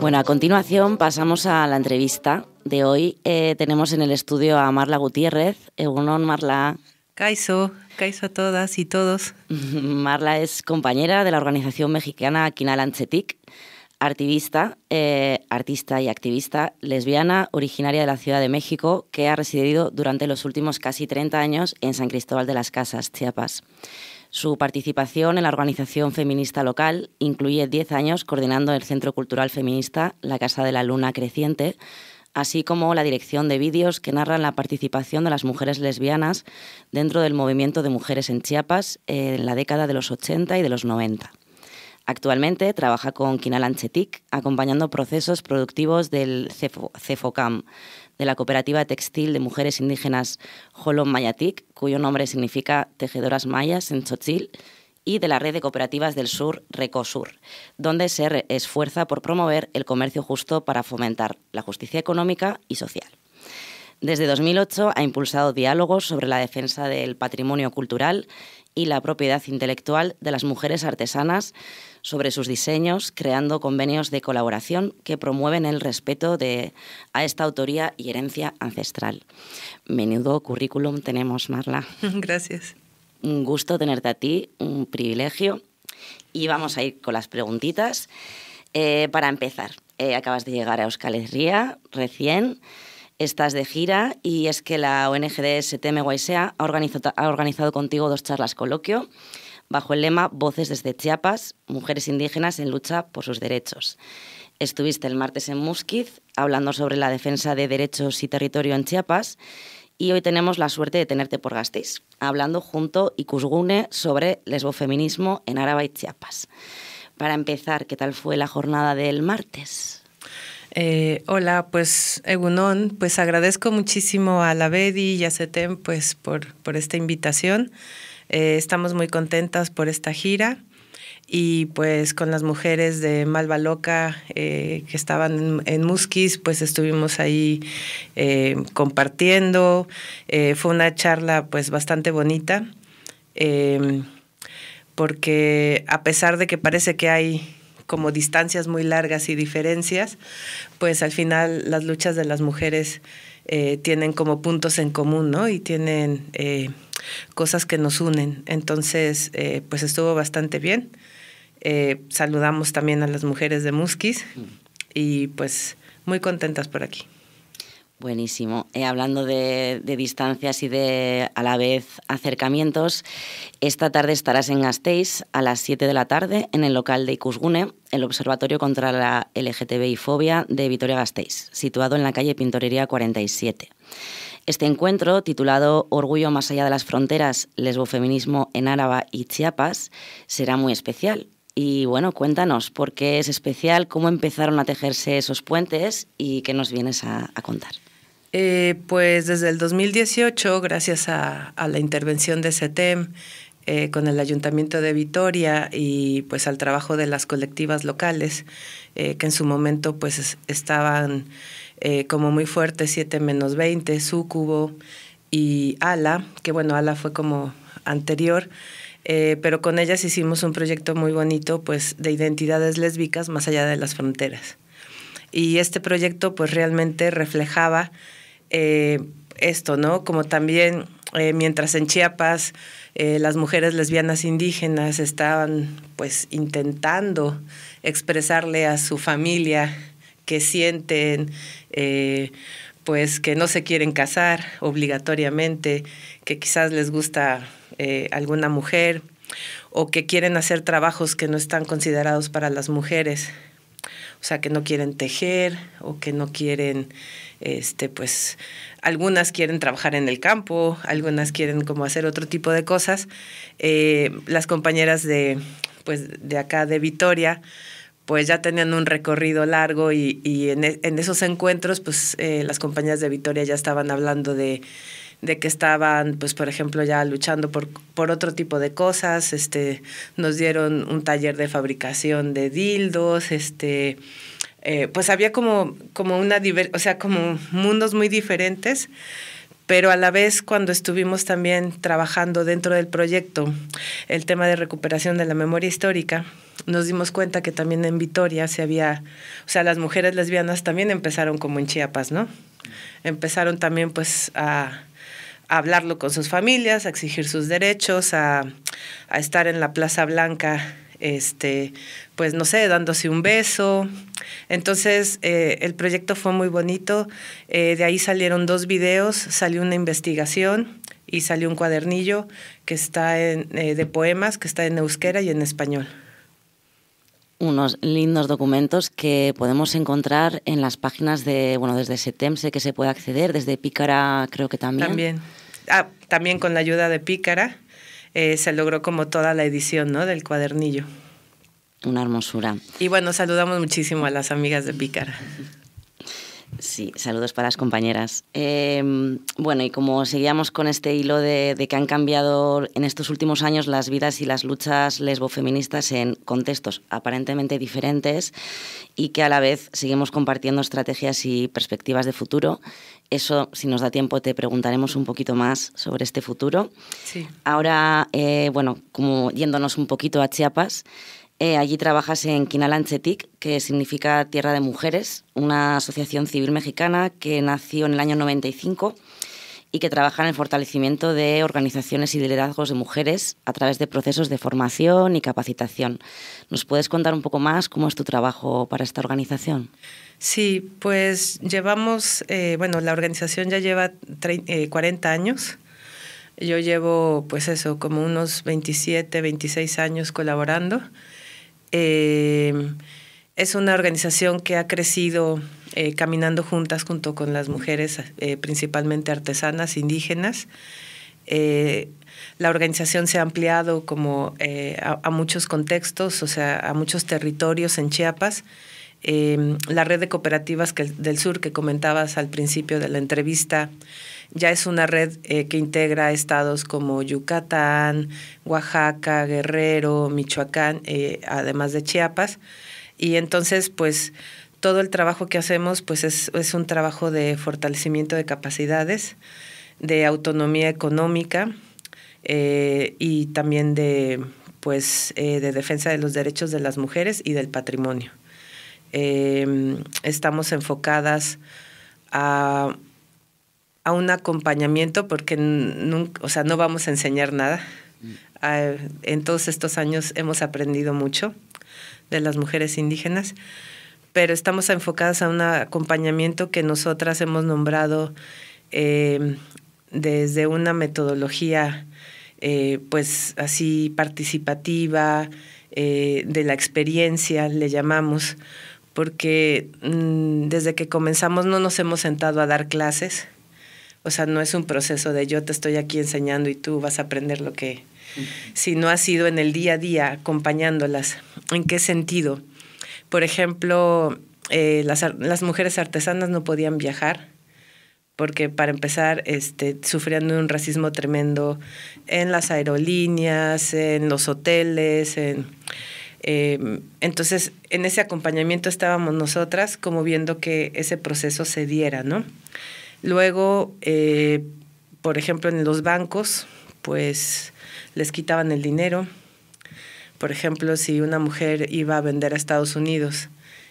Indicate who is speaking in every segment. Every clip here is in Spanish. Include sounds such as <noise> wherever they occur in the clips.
Speaker 1: Bueno, a continuación pasamos a la entrevista de hoy. Eh, tenemos en el estudio a Marla Gutiérrez. Egunon, Marla. Caizo, caizo a todas y todos. <laughs> Marla es compañera de la organización mexicana Aquinal Anchetic, eh, artista y activista lesbiana originaria de la Ciudad de México que ha residido durante los últimos casi 30 años en San Cristóbal de las Casas, Chiapas. Su participación en la organización feminista local incluye 10 años coordinando el Centro Cultural Feminista La Casa de la Luna Creciente, así como la dirección de vídeos que narran la participación de las mujeres lesbianas dentro del movimiento de mujeres en Chiapas en la década de los 80 y de los 90. Actualmente trabaja con quinal acompañando procesos productivos del CEFOCAM, de la cooperativa textil de mujeres indígenas Jolom Mayatic, cuyo nombre significa Tejedoras Mayas en Xochil, y de la red de cooperativas del sur Recosur, donde se esfuerza por promover el comercio justo para fomentar la justicia económica y social. Desde 2008 ha impulsado diálogos sobre la defensa del patrimonio cultural y la propiedad intelectual de las mujeres artesanas sobre sus diseños, creando convenios de colaboración que promueven el respeto de, a esta autoría y herencia ancestral. Menudo currículum tenemos, Marla. <laughs>
Speaker 2: Gracias.
Speaker 1: Un gusto tenerte a ti, un privilegio. Y vamos a ir con las preguntitas. Eh, para empezar, eh, acabas de llegar a Euskal Herria recién estás de gira y es que la ONG de STM ha organizado, ha organizado contigo dos charlas coloquio bajo el lema Voces desde Chiapas, mujeres indígenas en lucha por sus derechos. Estuviste el martes en Musquiz hablando sobre la defensa de derechos y territorio en Chiapas y hoy tenemos la suerte de tenerte por Gastis, hablando junto y Cusgune sobre lesbofeminismo en árabe y Chiapas. Para empezar, ¿qué tal fue la jornada del martes?
Speaker 2: Eh, hola, pues Egunon, pues agradezco muchísimo a la Bedi y a CETEM pues, por, por esta invitación. Eh, estamos muy contentas por esta gira y pues con las mujeres de Malva Loca eh, que estaban en, en, Musquis, pues estuvimos ahí compartiendo. fue una charla pues bastante bonita porque a pesar de que parece que hay como distancias muy largas y diferencias, pues al final las luchas de las mujeres eh, tienen como puntos en común, ¿no? Y tienen eh, cosas que nos unen. Entonces, eh, pues estuvo bastante bien. saludamos también a las mujeres de Musquis mm. y pues muy contentas por aquí.
Speaker 1: Buenísimo. Eh, hablando de, distancias y de a la vez acercamientos, esta tarde estarás en Gasteiz a las 7 de la tarde en el local de Icusgune, el Observatorio contra la LGTBI Fobia de Vitoria Gasteiz, situado en la calle Pintorería 47. Este encuentro, titulado Orgullo más allá de las fronteras, lesbofeminismo en Áraba y Chiapas, será muy especial, y bueno, cuéntanos por qué es especial, cómo empezaron a tejerse esos puentes y qué nos vienes a contar.
Speaker 2: Eh, pues desde el 2018, gracias a, la intervención de CETEM, eh, con el Ayuntamiento de Vitoria y pues al trabajo de las colectivas locales, eh, que en su momento pues estaban como muy fuertes, 7 menos 20, Súcubo y ALA, que bueno, ALA fue como anterior, pero con ellas hicimos un proyecto muy bonito pues de identidades lésbicas más allá de las fronteras. Y este proyecto pues realmente reflejaba eh, esto, ¿no? Como también eh, mientras en Chiapas eh, las mujeres lesbianas indígenas estaban pues intentando expresarle a su familia que sienten pues que no se quieren casar obligatoriamente, que quizás les gusta alguna mujer o que quieren hacer trabajos que no están considerados para las mujeres o sea, que no quieren tejer o que no quieren, este, pues, algunas quieren trabajar en el campo, algunas quieren como hacer otro tipo de cosas. Eh, las compañeras de, pues, de acá de Vitoria, pues ya tenían un recorrido largo y, e, en, esos encuentros, pues eh, las compañeras de Vitoria ya estaban hablando de de que estaban, pues, por ejemplo, ya luchando por, por otro tipo de cosas. Este, nos dieron un taller de fabricación de dildos, este, eh, pues había como, como una o sea, como mundos muy diferentes. Pero a la vez, cuando estuvimos también trabajando dentro del proyecto el tema de recuperación de la memoria histórica, nos dimos cuenta que también en Vitoria se había, o sea, las mujeres lesbianas también empezaron como en Chiapas, ¿no? Empezaron también pues a, a hablarlo con sus familias, a exigir sus derechos, a, estar en la Plaza Blanca este, pues no sé, dándose un beso. Entonces, eh, el proyecto fue muy bonito. Eh, de ahí salieron dos videos, salió una investigación y salió un cuadernillo que está en, eh, de poemas, que está en euskera y en español
Speaker 1: unos lindos documentos que podemos encontrar en las páginas de, bueno, desde Setemse que se puede acceder, desde Pícara creo que también. También, ah,
Speaker 2: también con la ayuda de Pícara
Speaker 1: eh, se logró como toda la edición ¿no? del cuadernillo. Una hermosura. Y bueno, saludamos muchísimo a las amigas de Pícara. Sí, saludos para las compañeras. Em, bueno, y como seguíamos con este hilo de, que han cambiado en estos últimos años las vidas y las luchas lesbofeministas en contextos aparentemente diferentes y que a la vez seguimos compartiendo estrategias y perspectivas de futuro, eso, si nos da tiempo, te preguntaremos un poquito más sobre este futuro. Ahora, eh, bueno, como yéndonos un poquito a Chiapas, eh, allí trabajas en Quinalanchetic, que significa Tierra de Mujeres, una asociación civil mexicana que nació en el año 95 y que trabaja en el fortalecimiento de organizaciones y liderazgos de mujeres a través de procesos de formación y capacitación. ¿Nos puedes contar un poco más cómo es tu trabajo para esta organización? Sí,
Speaker 2: pues llevamos, eh, bueno, la organización ya lleva 40 eh, años. Yo llevo, pues eso, como unos 27, 26 años colaborando. Eh, es una organización que ha crecido eh, caminando juntas junto con las mujeres, eh, principalmente artesanas, indígenas. la organización se ha ampliado como a, muchos contextos, o sea, a muchos territorios en Chiapas. la red de cooperativas del sur que comentabas al principio de la entrevista ya es una red eh, que integra estados como Yucatán, Oaxaca, Guerrero, Michoacán, eh, además de Chiapas. Y entonces, pues, todo el trabajo que hacemos, pues, es, un trabajo de fortalecimiento de capacidades, de autonomía económica eh, y también de, pues, de defensa de los derechos de las mujeres y del patrimonio. estamos enfocadas a a un acompañamiento porque o sea, no vamos a enseñar nada. Mm. Ah, en todos estos años hemos aprendido mucho de las mujeres indígenas, pero estamos enfocadas a un acompañamiento que nosotras hemos nombrado em, desde una metodología eh, pues así participativa, eh, de la experiencia, le llamamos, porque mm, desde que comenzamos no nos hemos sentado a dar clases, o sea, no es un proceso de yo te estoy aquí enseñando y tú vas a aprender lo que, Si no ha sido en el día a día acompañándolas. ¿En qué sentido? Por ejemplo, eh, las, mujeres artesanas no podían viajar porque para empezar este, sufriendo un racismo tremendo en las aerolíneas, en los hoteles, em, entonces en ese acompañamiento estábamos nosotras como viendo que ese proceso se diera, ¿no? Luego, eh, por ejemplo, en los bancos, pues les quitaban el dinero. Por ejemplo, si una mujer iba a vender a Estados Unidos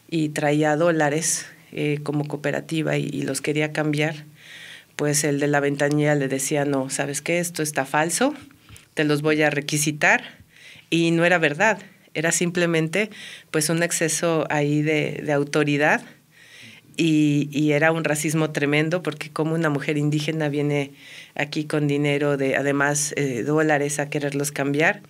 Speaker 2: y traía dólares eh, como cooperativa y, los quería cambiar, pues el de la ventanilla le decía, no, ¿sabes qué? Esto está falso, te los voy a requisitar. Y no era verdad, era simplemente pues un exceso ahí de autoridad y, era un racismo tremendo porque como una mujer indígena viene aquí con dinero de además eh, dólares a quererlos cambiar.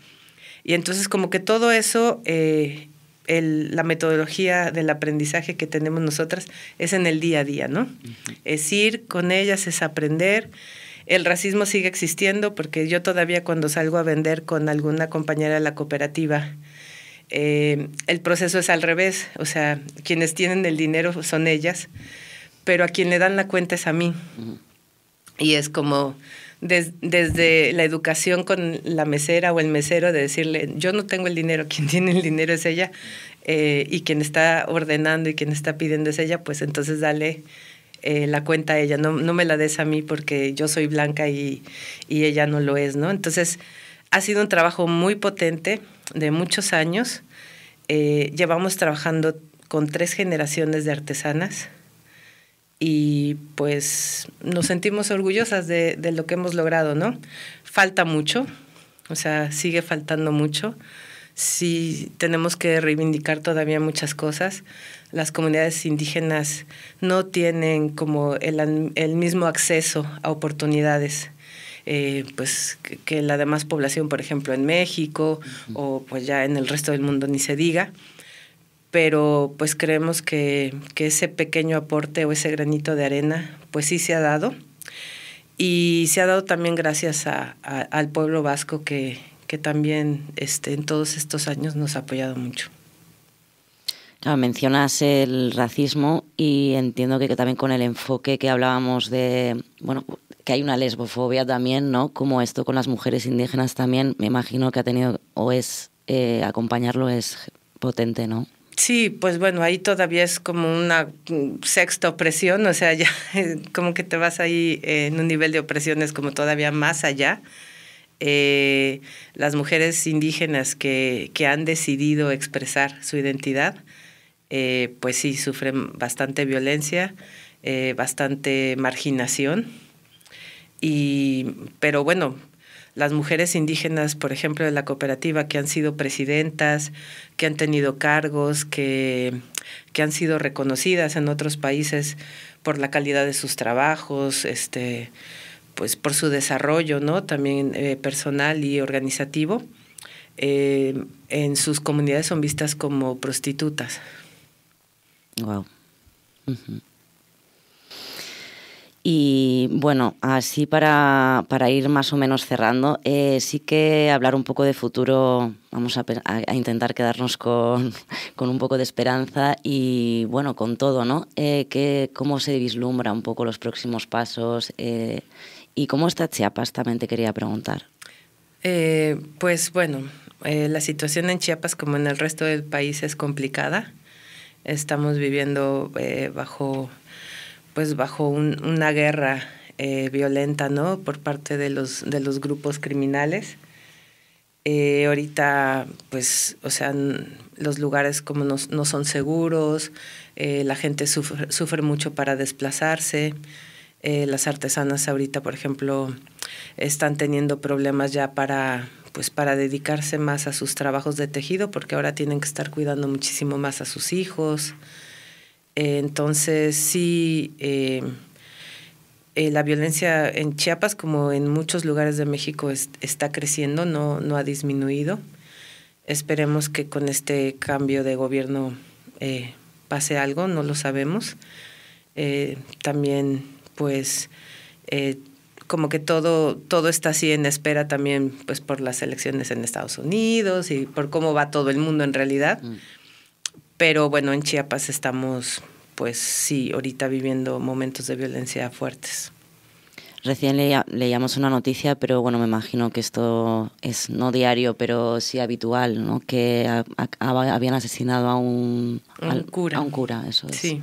Speaker 2: Y entonces como que todo eso, eh, la metodología del aprendizaje que tenemos nosotras es en el día a día, ¿no? Es ir con ellas, es aprender. El racismo sigue existiendo porque yo todavía cuando salgo a vender con alguna compañera de la cooperativa, eh, el proceso es al revés, o sea, quienes tienen el dinero son ellas, pero a quien le dan la cuenta es a mí. Y es como desde la educación con la mesera o el mesero de decirle, yo no tengo el dinero, quien <laughs> tiene el dinero es ella, eh, y quien está ordenando y quien está pidiendo es ella, pues entonces dale eh, la cuenta a ella, no, me la des a mí porque yo soy blanca y, y ella no lo es, ¿no? Entonces ha sido un trabajo muy potente de muchos años. llevamos eh, trabajando con tres generaciones de artesanas y pues nos sentimos orgullosas de, lo que hemos logrado, ¿no? Falta mucho, o sea, sigue faltando mucho. Sí, tenemos que reivindicar todavía muchas cosas. Las comunidades indígenas no tienen como el, el mismo acceso a oportunidades eh, pues que, la demás población, por ejemplo, en México o pues ya en el resto del mundo ni se diga. Pero pues creemos que, que ese pequeño aporte o ese granito de arena, pues sí se ha dado. Y se ha dado también gracias a, al pueblo vasco que, que también este, en todos estos años nos ha apoyado
Speaker 1: mucho. mencionas el racismo y entiendo que, que, también con el enfoque que hablábamos de, bueno, que hay una lesbofobia también, ¿no? Como esto con las mujeres indígenas también, me imagino que ha tenido, o es, eh, acompañarlo es potente, ¿no?
Speaker 2: Sí, pues bueno, ahí todavía es como una mm, sexta opresión, o sea, <laughs> ya como que te vas ahí eh, en un nivel de opresiones como todavía más allá. Eh, las mujeres indígenas que, que, han decidido expresar su identidad, pues sí, sufren bastante violencia, bastante marginación y, pero bueno, las mujeres indígenas, por ejemplo, de la cooperativa, que han sido presidentas, que han tenido cargos, que, que han sido reconocidas en otros países por la calidad de sus trabajos, este, pues por su desarrollo, ¿no? También eh, personal y organizativo, eh, en sus comunidades son vistas como prostitutas.
Speaker 1: Wow. Y bueno, así para, para ir más o menos cerrando, eh, sí que hablar un poco de futuro, vamos a, intentar quedarnos con, <laughs> con, un poco de esperanza y bueno, con todo, ¿no? Eh, que, ¿Cómo se vislumbra un poco los próximos pasos? Eh, ¿Y cómo está Chiapas? También te quería preguntar.
Speaker 2: pues bueno, la situación en Chiapas como en el resto del país es complicada. Estamos viviendo bajo pues bajo una guerra eh, violenta, ¿no? Por parte de los, grupos criminales. Eh, ahorita, pues, o sea, los lugares como no, son seguros, eh, la gente sufre, mucho para desplazarse. las artesanas ahorita, por ejemplo, están teniendo problemas ya para, pues, para dedicarse más a sus trabajos de tejido, porque ahora tienen que estar cuidando muchísimo más a sus hijos. Eh, entonces, sí, eh, eh, la violencia en Chiapas, como en muchos lugares de México, está creciendo, no, ha disminuido. Esperemos que con este cambio de gobierno pase algo, no lo sabemos. también, pues, como que todo, todo está así en espera también, pues, por las elecciones en Estados Unidos y por cómo va todo el mundo en realidad. Mm. Pero bueno, en Chiapas estamos, pues sí, ahorita viviendo momentos de violencia fuertes.
Speaker 1: Recién le, leíamos una noticia, pero bueno, me imagino que esto es no diario, pero sí habitual, ¿no? Que habían asesinado a un, cura. A un cura, eso es. Sí.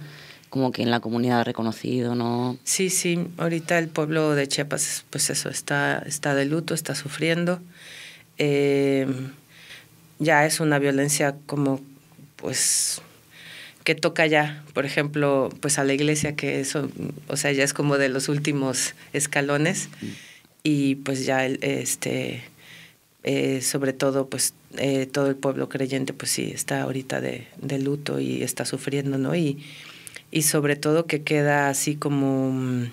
Speaker 1: Como que en la comunidad ha reconocido, ¿no? Sí, sí. Ahorita el pueblo de Chiapas, pues eso, está, está
Speaker 2: de luto, está sufriendo. Eh, ya es una violencia como pues que toca ya, por ejemplo, pues a la iglesia, que eso, o sea, ya es como de los últimos escalones, mm. y pues ya este, eh, sobre todo, pues eh, todo el pueblo creyente, pues sí, está ahorita de, de luto y está sufriendo, ¿no? Y, y sobre todo que queda así como mm,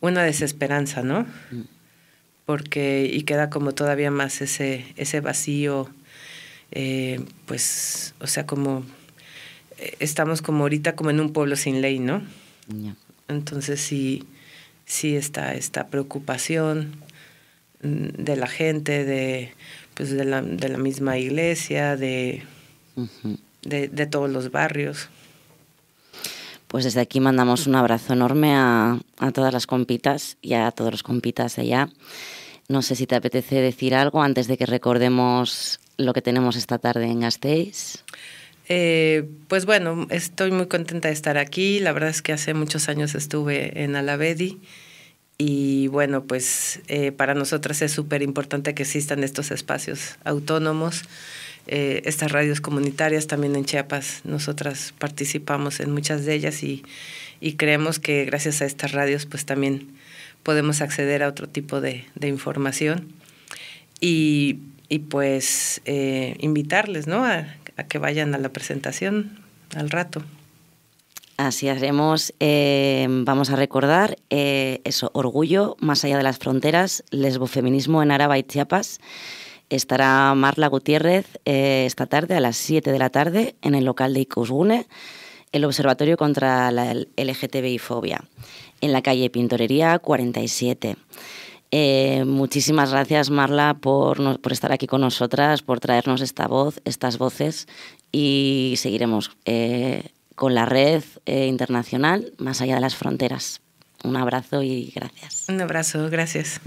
Speaker 2: una desesperanza, ¿no? Mm. Porque, y queda como todavía más ese, ese vacío eh, pues, o sea, como eh, estamos como ahorita como en un pueblo sin ley, ¿no? Entonces sí, sí está esta preocupación mm, de la gente, de, pues, de, la, de la misma iglesia, de, de, todos los barrios
Speaker 1: pues desde aquí mandamos un abrazo enorme a, a, todas las compitas y a todos los compitas de allá. No sé si te apetece decir algo antes de que recordemos lo que tenemos esta tarde en Gasteiz?
Speaker 2: Eh, pues bueno, estoy muy contenta de estar aquí. La verdad es que hace muchos años estuve en Alavedi y bueno, pues eh, para nosotras es súper importante que existan estos espacios autónomos, eh, estas radios comunitarias también en Chiapas. Nosotras participamos en muchas de ellas y, y creemos que gracias a estas radios pues también podemos acceder a otro tipo de, de información. Y y pues eh, invitarles ¿no?
Speaker 1: A, que vayan a la presentación al rato. Así haremos, eh, vamos a recordar eh, eso, Orgullo, Más allá de las fronteras, lesbofeminismo en Araba y Chiapas. Estará Marla Gutiérrez esta tarde a las 7 de la tarde en el local de Icusgune, el Observatorio contra la LGTBI-Fobia, en la calle Pintorería 47. Eh, muchísimas gracias, Marla, por, estar aquí con nosotras, por traernos esta voz, estas voces y seguiremos eh, con la red eh, internacional más allá de las fronteras. Un abrazo y gracias.
Speaker 2: Un abrazo, gracias.